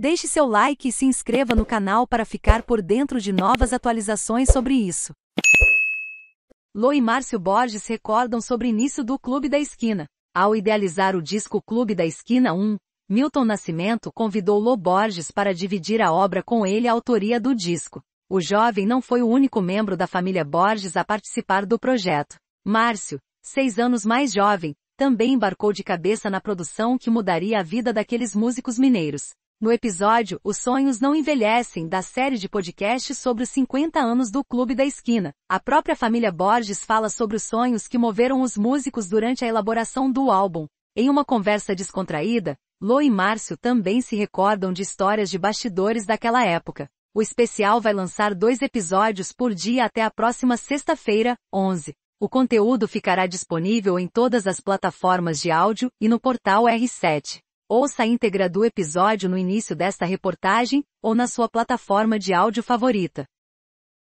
Deixe seu like e se inscreva no canal para ficar por dentro de novas atualizações sobre isso. Lô e Márcio Borges recordam sobre início do Clube da Esquina. Ao idealizar o disco Clube da Esquina 1, Milton Nascimento convidou Lô Borges para dividir a obra com ele a autoria do disco. O jovem não foi o único membro da família Borges a participar do projeto. Márcio, seis anos mais jovem, também embarcou de cabeça na produção que mudaria a vida daqueles músicos mineiros. No episódio Os Sonhos Não Envelhecem da série de podcasts sobre os 50 anos do Clube da Esquina, a própria família Borges fala sobre os sonhos que moveram os músicos durante a elaboração do álbum. Em uma conversa descontraída, Lo e Márcio também se recordam de histórias de bastidores daquela época. O especial vai lançar dois episódios por dia até a próxima sexta-feira, 11. O conteúdo ficará disponível em todas as plataformas de áudio e no portal R7. Ouça a íntegra do episódio no início desta reportagem, ou na sua plataforma de áudio favorita.